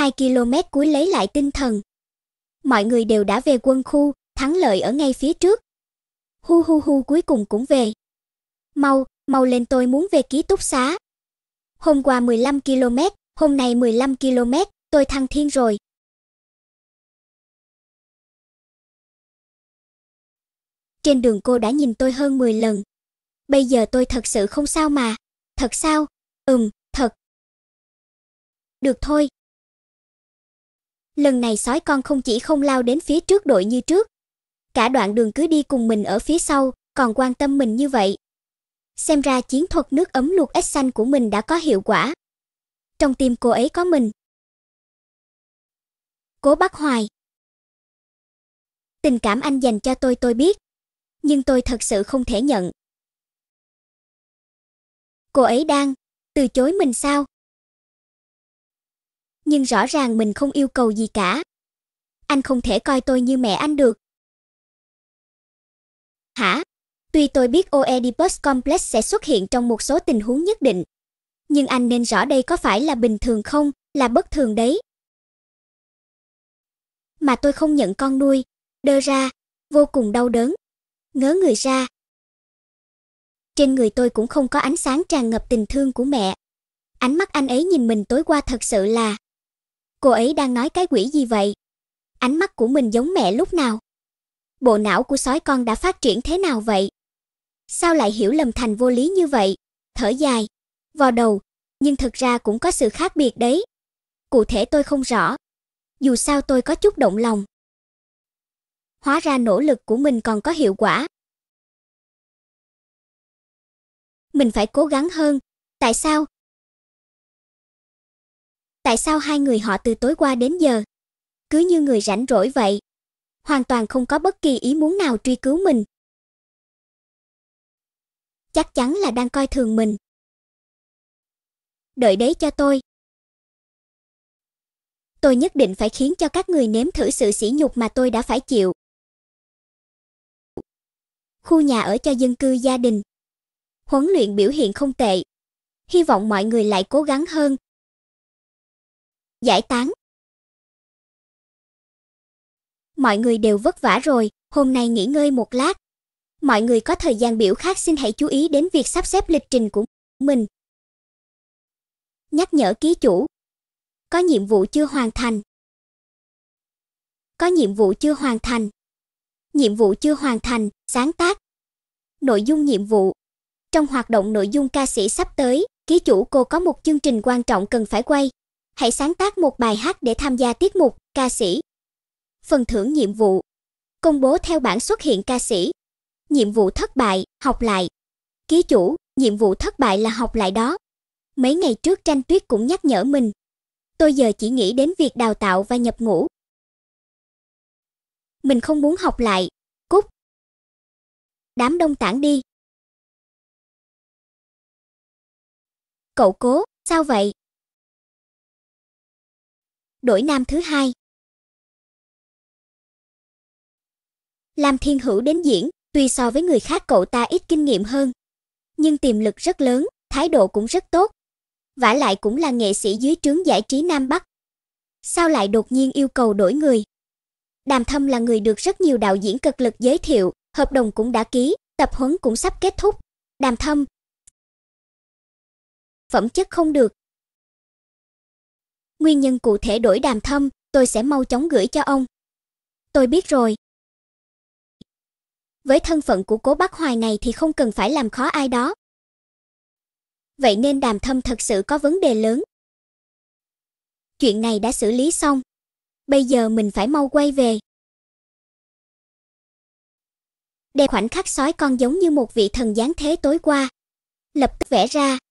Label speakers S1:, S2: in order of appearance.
S1: 2 km cuối lấy lại tinh thần. Mọi người đều đã về quân khu, thắng lợi ở ngay phía trước. Hu hu hu cuối cùng cũng về. Mau, mau lên tôi muốn về ký túc xá. Hôm qua 15 km, hôm nay 15 km, tôi thăng thiên rồi. Trên đường cô đã nhìn tôi hơn 10 lần. Bây giờ tôi thật sự không sao mà. Thật sao? Ừm, thật. Được thôi, lần này sói con không chỉ không lao đến phía trước đội như trước, cả đoạn đường cứ đi cùng mình ở phía sau, còn quan tâm mình như vậy. Xem ra chiến thuật nước ấm luộc ếch xanh của mình đã có hiệu quả. Trong tim cô ấy có mình. Cố Bắc Hoài Tình cảm anh dành cho tôi tôi biết, nhưng tôi thật sự không thể nhận. Cô ấy đang từ chối mình sao? nhưng rõ ràng mình không yêu cầu gì cả. Anh không thể coi tôi như mẹ anh được. Hả? Tuy tôi biết Oedipus complex sẽ xuất hiện trong một số tình huống nhất định, nhưng anh nên rõ đây có phải là bình thường không, là bất thường đấy. Mà tôi không nhận con nuôi, đơ ra, vô cùng đau đớn, ngớ người ra. Trên người tôi cũng không có ánh sáng tràn ngập tình thương của mẹ. Ánh mắt anh ấy nhìn mình tối qua thật sự là Cô ấy đang nói cái quỷ gì vậy? Ánh mắt của mình giống mẹ lúc nào? Bộ não của sói con đã phát triển thế nào vậy? Sao lại hiểu lầm thành vô lý như vậy? Thở dài, vò đầu, nhưng thực ra cũng có sự khác biệt đấy. Cụ thể tôi không rõ. Dù sao tôi có chút động lòng. Hóa ra nỗ lực của mình còn có hiệu quả. Mình phải cố gắng hơn. Tại sao? Tại sao hai người họ từ tối qua đến giờ cứ như người rảnh rỗi vậy, hoàn toàn không có bất kỳ ý muốn nào truy cứu mình. Chắc chắn là đang coi thường mình. Đợi đấy cho tôi. Tôi nhất định phải khiến cho các người nếm thử sự sỉ nhục mà tôi đã phải chịu. Khu nhà ở cho dân cư gia đình. Huấn luyện biểu hiện không tệ. Hy vọng mọi người lại cố gắng hơn, giải tán. Mọi người đều vất vả rồi, hôm nay nghỉ ngơi một lát. Mọi người có thời gian biểu khác xin hãy chú ý đến việc sắp xếp lịch trình của mình. Nhắc nhở ký chủ. Có nhiệm vụ chưa hoàn thành. Có nhiệm vụ chưa hoàn thành. Nhiệm vụ chưa hoàn thành, sáng tác. Nội dung nhiệm vụ. Trong hoạt động nội dung ca sĩ sắp tới, ký chủ cô có một chương trình quan trọng cần phải quay, hãy sáng tác một bài hát để tham gia tiết mục ca sĩ. Phần thưởng nhiệm vụ. Công bố theo bảng xuất hiện ca sĩ. Nhiệm vụ thất bại, học lại. Ký chủ, nhiệm vụ thất bại là học lại đó. Mấy ngày trước Tranh Tuyết cũng nhắc nhở mình. Tôi giờ chỉ nghĩ đến việc đào tạo và nhập ngũ. Mình không muốn học lại. Cút. Đám đông tản đi. Cậu cố, sao vậy? đổi nam thứ hai. Lam Thiên Hữu đến diễn, tuy so với người khác cậu ta ít kinh nghiệm hơn, nhưng tiềm lực rất lớn, thái độ cũng rất tốt. Vả lại cũng là nghệ sĩ dưới trướng giải trí Nam Bắc. Sao lại đột nhiên yêu cầu đổi người? Đàm Thâm là người được rất nhiều đạo diễn cực lực giới thiệu, hợp đồng cũng đã ký, tập huấn cũng sắp kết thúc. Đàm Thâm Phẩm chất không được, nguyên nhân cụ thể đổi đàm thâm, tôi sẽ mau chóng gửi cho ông. Tôi biết rồi. Với thân phận của Cố Bác Hoài này thì không cần phải làm khó ai đó. Vậy nên đàm thâm thật sự có vấn đề lớn. Chuyện này đã xử lý xong. Bây giờ mình phải mau quay về. Đề khoảnh khắc sói con giống như một vị thần giáng thế tối qua. Lập tức vẽ ra,